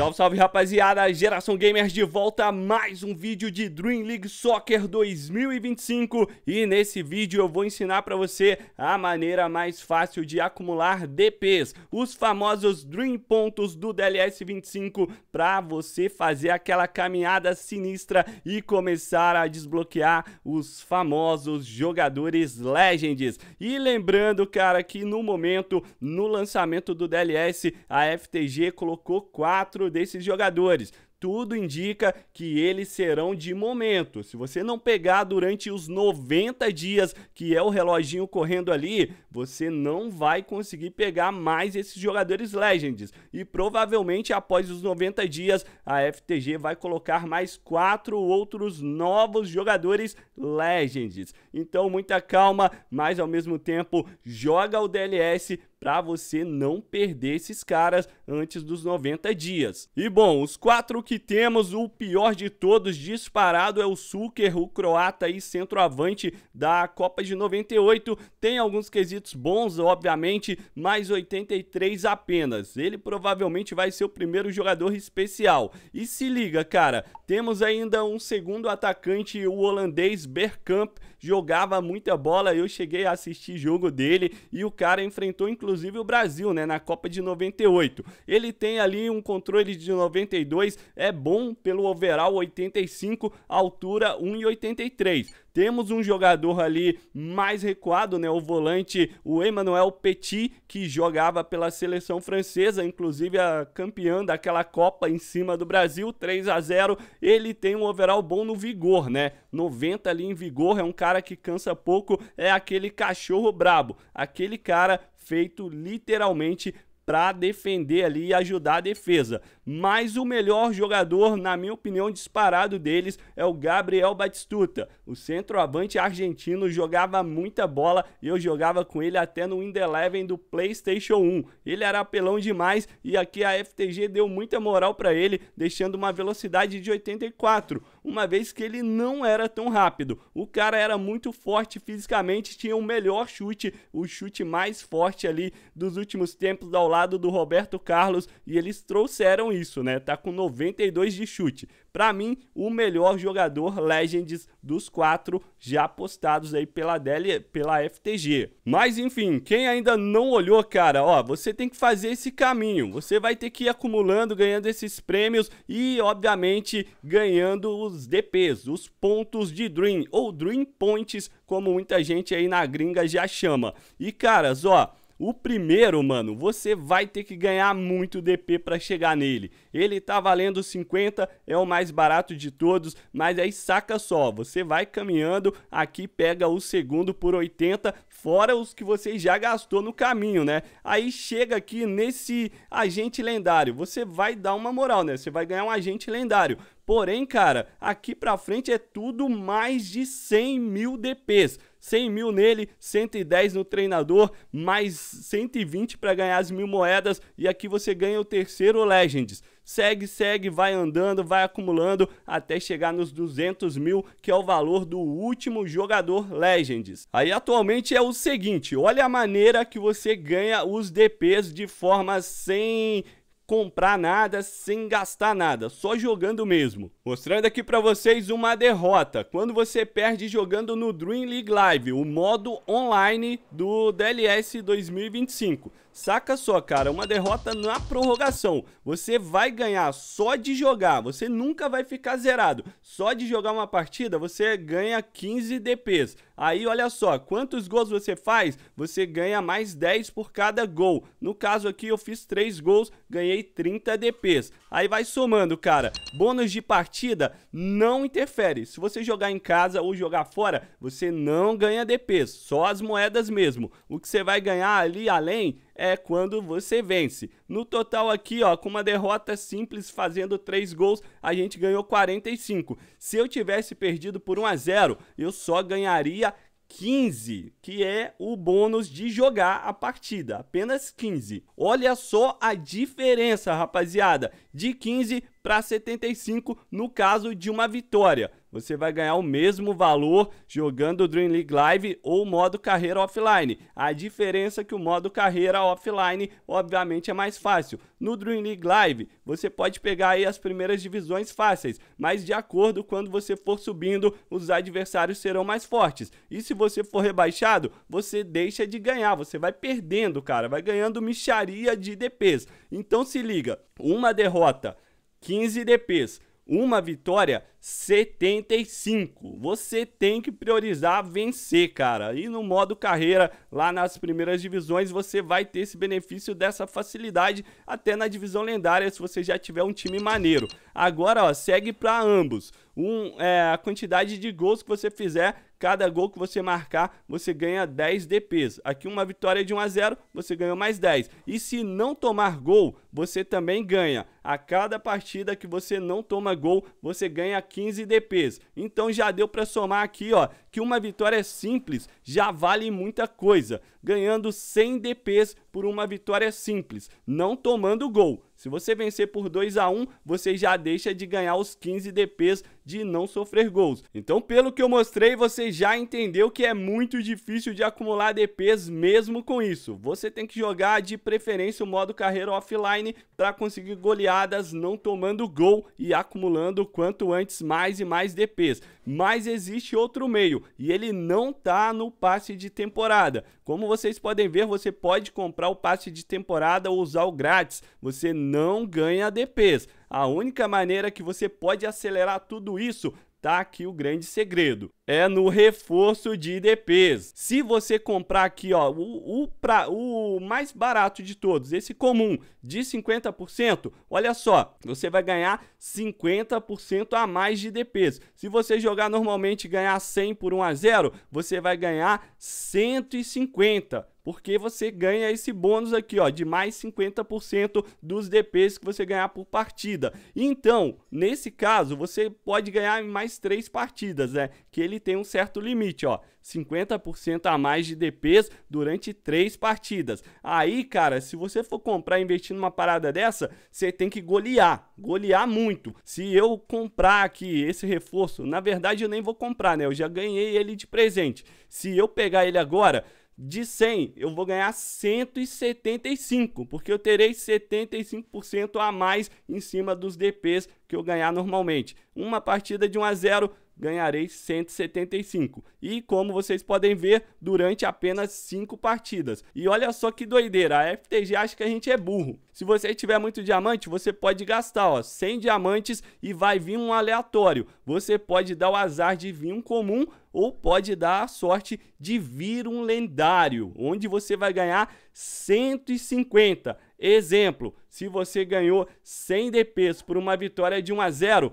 Salve, salve rapaziada, Geração Gamers de volta a mais um vídeo de Dream League Soccer 2025 e nesse vídeo eu vou ensinar para você a maneira mais fácil de acumular DPs, os famosos Dream Pontos do DLS 25 para você fazer aquela caminhada sinistra e começar a desbloquear os famosos jogadores Legends. E lembrando, cara, que no momento, no lançamento do DLS, a FTG colocou 4 desses jogadores tudo indica que eles serão de momento. Se você não pegar durante os 90 dias, que é o reloginho correndo ali, você não vai conseguir pegar mais esses jogadores Legends. E provavelmente após os 90 dias, a FTG vai colocar mais quatro outros novos jogadores Legends. Então, muita calma, mas ao mesmo tempo, joga o DLS para você não perder esses caras antes dos 90 dias. E bom, os quatro que temos, o pior de todos, disparado, é o Suker, o croata e centroavante da Copa de 98. Tem alguns quesitos bons, obviamente, mas 83 apenas. Ele provavelmente vai ser o primeiro jogador especial. E se liga, cara, temos ainda um segundo atacante, o holandês Berkamp. jogava muita bola, eu cheguei a assistir jogo dele e o cara enfrentou inclusive o Brasil, né, na Copa de 98. Ele tem ali um controle de 92, é bom pelo overall 85, altura 1,83. Temos um jogador ali mais recuado, né? O volante, o Emmanuel Petit, que jogava pela seleção francesa, inclusive a campeã daquela Copa em cima do Brasil, 3 a 0. Ele tem um overall bom no vigor, né? 90 ali em vigor, é um cara que cansa pouco, é aquele cachorro brabo, aquele cara feito literalmente para defender ali e ajudar a defesa. Mas o melhor jogador, na minha opinião, disparado deles é o Gabriel Batistuta. O centroavante argentino jogava muita bola e eu jogava com ele até no Wind Eleven do PlayStation 1. Ele era apelão demais e aqui a FTG deu muita moral para ele, deixando uma velocidade de 84 uma vez que ele não era tão rápido. O cara era muito forte fisicamente, tinha o melhor chute, o chute mais forte ali dos últimos tempos ao lado do Roberto Carlos e eles trouxeram isso, né? Tá com 92 de chute. Para mim, o melhor jogador Legends dos quatro já postados aí pela, DL, pela FTG. Mas enfim, quem ainda não olhou, cara, ó, você tem que fazer esse caminho. Você vai ter que ir acumulando, ganhando esses prêmios e, obviamente, ganhando os DPs, os pontos de Dream ou Dream Points, como muita gente aí na gringa já chama. E, caras, ó, o primeiro, mano, você vai ter que ganhar muito DP para chegar nele. Ele tá valendo 50, é o mais barato de todos, mas aí saca só, você vai caminhando, aqui pega o segundo por 80, fora os que você já gastou no caminho, né? Aí chega aqui nesse agente lendário, você vai dar uma moral, né? Você vai ganhar um agente lendário. Porém, cara, aqui pra frente é tudo mais de 100 mil DPs. 100 mil nele, 110 no treinador, mais 120 para ganhar as mil moedas e aqui você ganha o terceiro Legends. Segue, segue, vai andando, vai acumulando até chegar nos 200 mil, que é o valor do último jogador Legends. Aí atualmente é o seguinte, olha a maneira que você ganha os DPs de forma sem comprar nada, sem gastar nada, só jogando mesmo. Mostrando aqui para vocês uma derrota, quando você perde jogando no Dream League Live, o modo online do DLS 2025. Saca só, cara, uma derrota na prorrogação. Você vai ganhar só de jogar, você nunca vai ficar zerado. Só de jogar uma partida, você ganha 15 DPs. Aí, olha só, quantos gols você faz? Você ganha mais 10 por cada gol. No caso aqui, eu fiz 3 gols, ganhei 30 DPs. Aí vai somando, cara. Bônus de partida não interfere. Se você jogar em casa ou jogar fora, você não ganha DPs, só as moedas mesmo. O que você vai ganhar ali além é quando você vence. No total aqui, ó, com uma derrota simples fazendo 3 gols, a gente ganhou 45. Se eu tivesse perdido por 1 a 0, eu só ganharia 15, que é o bônus de jogar a partida, apenas 15. Olha só a diferença, rapaziada, de 15 para 75 no caso de uma vitória. Você vai ganhar o mesmo valor jogando o Dream League Live ou o modo carreira offline. A diferença é que o modo carreira offline, obviamente, é mais fácil. No Dream League Live, você pode pegar aí as primeiras divisões fáceis, mas de acordo quando você for subindo, os adversários serão mais fortes. E se você for rebaixado, você deixa de ganhar, você vai perdendo, cara, vai ganhando micharia de DPs. Então se liga, uma derrota, 15 DPs uma vitória 75. Você tem que priorizar vencer, cara. E no modo carreira, lá nas primeiras divisões, você vai ter esse benefício dessa facilidade até na divisão lendária, se você já tiver um time maneiro. Agora, ó, segue para ambos. Um, é, a quantidade de gols que você fizer Cada gol que você marcar, você ganha 10 DPs. Aqui uma vitória de 1 a 0, você ganhou mais 10. E se não tomar gol, você também ganha. A cada partida que você não toma gol, você ganha 15 DPs. Então já deu para somar aqui, ó, que uma vitória é simples já vale muita coisa, ganhando 100 DPs por uma vitória é simples, não tomando gol. Se você vencer por 2 a 1, você já deixa de ganhar os 15 DPs de não sofrer gols. Então, pelo que eu mostrei, você já entendeu que é muito difícil de acumular DPs mesmo com isso. Você tem que jogar de preferência o modo carreira offline online para conseguir goleadas não tomando gol e acumulando quanto antes mais e mais DPs. Mas existe outro meio e ele não tá no passe de temporada. Como vocês podem ver, você pode comprar o passe de temporada ou usar o grátis. Você não ganha DPs. A única maneira que você pode acelerar tudo isso tá aqui o grande segredo é no reforço de IDPs. Se você comprar aqui, ó, o, o, pra, o mais barato de todos, esse comum de 50%, olha só, você vai ganhar 50% a mais de IDPs. Se você jogar normalmente e ganhar 100 por 1 a 0, você vai ganhar 150 porque você ganha esse bônus aqui, ó, de mais 50% dos DPs que você ganhar por partida. Então, nesse caso, você pode ganhar mais três partidas, né? Que ele tem um certo limite, ó, 50% a mais de DPs durante três partidas. Aí, cara, se você for comprar e investir numa parada dessa, você tem que golear, golear muito. Se eu comprar aqui esse reforço, na verdade eu nem vou comprar, né? Eu já ganhei ele de presente. Se eu pegar ele agora, de 100, eu vou ganhar 175, porque eu terei 75% a mais em cima dos DPs que eu ganhar normalmente uma partida de 1 a 0 ganharei 175. E como vocês podem ver, durante apenas 5 partidas. E olha só que doideira, a FTG acha que a gente é burro. Se você tiver muito diamante, você pode gastar ó, 100 diamantes e vai vir um aleatório. Você pode dar o azar de vir um comum ou pode dar a sorte de vir um lendário, onde você vai ganhar 150. Exemplo, se você ganhou 100 DPs por uma vitória de 1 a 0,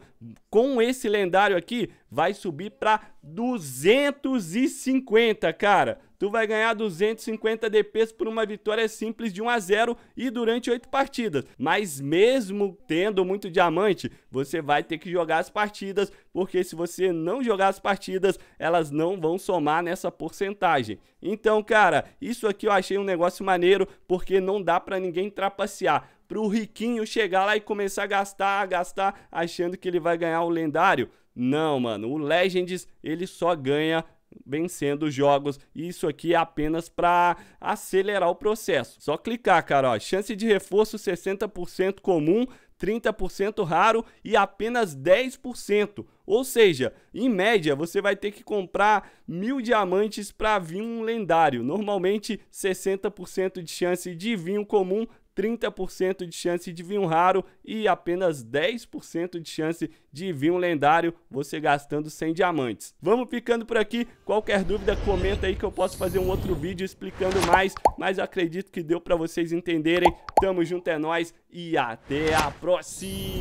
com esse lendário aqui, vai subir para 250, cara. Tu vai ganhar 250 DPs por uma vitória simples de 1 a 0 e durante 8 partidas. Mas mesmo tendo muito diamante, você vai ter que jogar as partidas, porque se você não jogar as partidas, elas não vão somar nessa porcentagem. Então, cara, isso aqui eu achei um negócio maneiro, porque não dá para ninguém trapacear para o riquinho chegar lá e começar a gastar, a gastar, achando que ele vai ganhar o lendário. Não, mano. O Legends, ele só ganha vencendo os jogos. E isso aqui é apenas para acelerar o processo. Só clicar, cara. Ó. Chance de reforço 60% comum, 30% raro e apenas 10%. Ou seja, em média você vai ter que comprar mil diamantes para vir um lendário. Normalmente 60% de chance de vir um comum, 30% de chance de vir um raro e apenas 10% de chance de vir um lendário, você gastando 100 diamantes. Vamos ficando por aqui, qualquer dúvida comenta aí que eu posso fazer um outro vídeo explicando mais, mas acredito que deu para vocês entenderem. Tamo junto é nós e até a próxima!